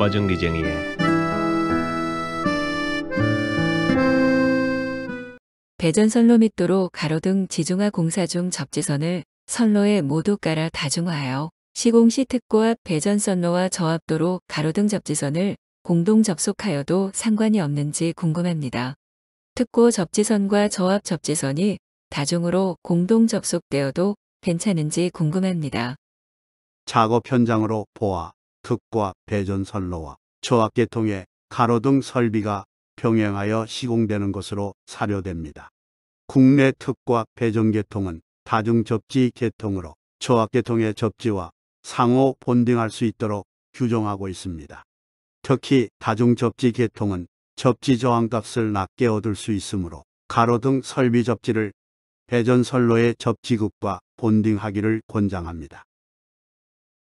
빠진 기쟁이에 배전선로 밑도로 가로등 지중화 공사 중 접지선을 선로에 모두 깔아 다중화하여 시공 시특고와 배전선로와 저압도로 가로등 접지선을 공동 접속하여도 상관이 없는지 궁금합니다. 특고 접지선과 저압 접지선이 다중으로 공동 접속되어도 괜찮은지 궁금합니다. 작업 현장으로 보아 특과 배전선로와 조합계통의 가로등 설비가 병행하여 시공되는 것으로 사료됩니다. 국내 특과 배전계통은 다중접지 계통으로 조합계통의 접지와 상호 본딩할 수 있도록 규정하고 있습니다. 특히 다중접지 계통은 접지 저항값을 낮게 얻을 수 있으므로 가로등 설비 접지를 배전선로의 접지극과 본딩하기를 권장합니다.